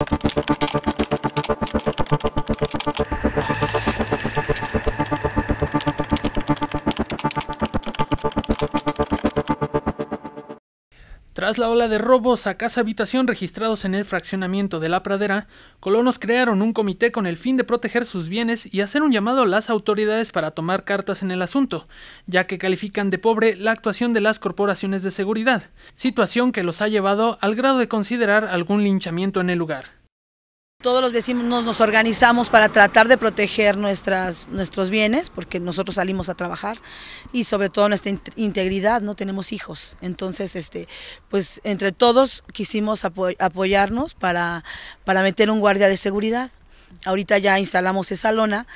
El equipo de Tras la ola de robos a casa habitación registrados en el fraccionamiento de La Pradera, colonos crearon un comité con el fin de proteger sus bienes y hacer un llamado a las autoridades para tomar cartas en el asunto, ya que califican de pobre la actuación de las corporaciones de seguridad, situación que los ha llevado al grado de considerar algún linchamiento en el lugar. Todos los vecinos nos organizamos para tratar de proteger nuestros bienes, porque nosotros salimos a trabajar y sobre todo nuestra integridad, no tenemos hijos. Entonces, este, pues entre todos quisimos apoyarnos para, para meter un guardia de seguridad. Ahorita ya instalamos esa lona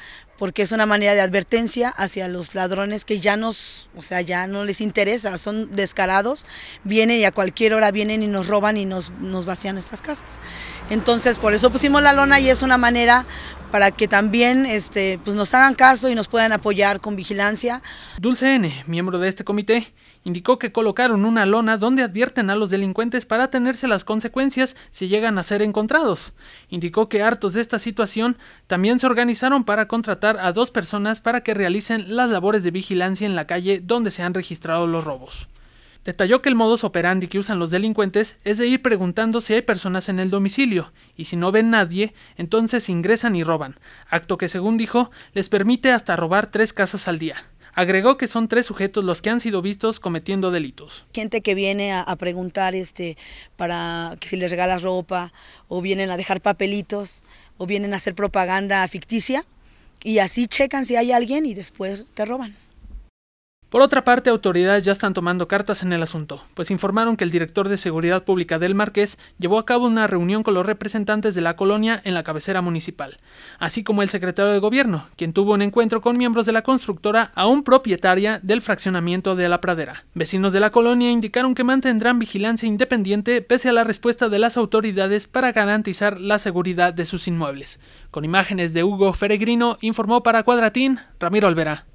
porque es una manera de advertencia hacia los ladrones que ya nos, o sea, ya no les interesa, son descarados, vienen y a cualquier hora vienen y nos roban y nos, nos vacían nuestras casas. Entonces, por eso pusimos la lona y es una manera para que también este, pues nos hagan caso y nos puedan apoyar con vigilancia. Dulce N, miembro de este comité, indicó que colocaron una lona donde advierten a los delincuentes para tenerse las consecuencias si llegan a ser encontrados. Indicó que hartos de esta situación también se organizaron para contratar a dos personas para que realicen las labores de vigilancia en la calle donde se han registrado los robos. Detalló que el modus operandi que usan los delincuentes es de ir preguntando si hay personas en el domicilio, y si no ven nadie, entonces ingresan y roban, acto que según dijo, les permite hasta robar tres casas al día. Agregó que son tres sujetos los que han sido vistos cometiendo delitos. Gente que viene a, preguntar este, para que si les regalas ropa, o vienen a dejar papelitos, o vienen a hacer propaganda ficticia, y así checan si hay alguien y después te roban. Por otra parte, autoridades ya están tomando cartas en el asunto, pues informaron que el director de Seguridad Pública del Marqués llevó a cabo una reunión con los representantes de la colonia en la cabecera municipal, así como el secretario de Gobierno, quien tuvo un encuentro con miembros de la constructora aún propietaria del fraccionamiento de la pradera. Vecinos de la colonia indicaron que mantendrán vigilancia independiente pese a la respuesta de las autoridades para garantizar la seguridad de sus inmuebles. Con imágenes de Hugo Feregrino, informó para Cuadratín Ramiro Olvera.